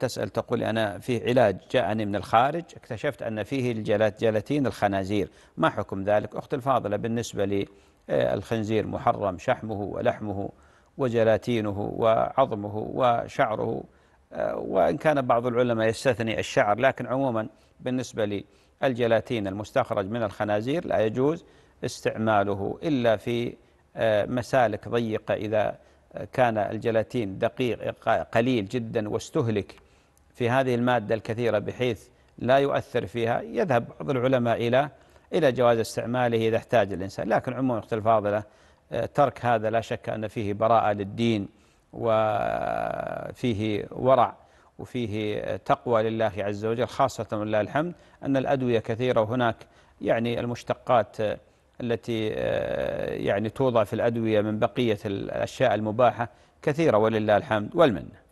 تسأل تقول أنا فيه علاج جاءني من الخارج اكتشفت أن فيه الجلاتين الخنازير ما حكم ذلك أخت الفاضلة بالنسبة للخنزير آه، محرم شحمه ولحمه وجلاتينه وعظمه وشعره آه، وإن كان بعض العلماء يستثني الشعر لكن عموما بالنسبة للجلاتين المستخرج من الخنازير لا يجوز استعماله إلا في آه، مسالك ضيقة إذا كان الجلاتين دقيق قليل جدا واستهلك في هذه المادة الكثيرة بحيث لا يؤثر فيها يذهب بعض العلماء إلى إلى جواز استعماله إذا احتاج الإنسان لكن عموما أختي الفاضلة آه، ترك هذا لا شك أن فيه براءة للدين وفيه آه، ورع وفيه تقوى لله عز وجل خاصة ولله الحمد أن الأدوية كثيرة وهناك يعني المشتقات آه، التي يعني توضع في الأدوية من بقية الأشياء المباحة كثيرة ولله الحمد والمنه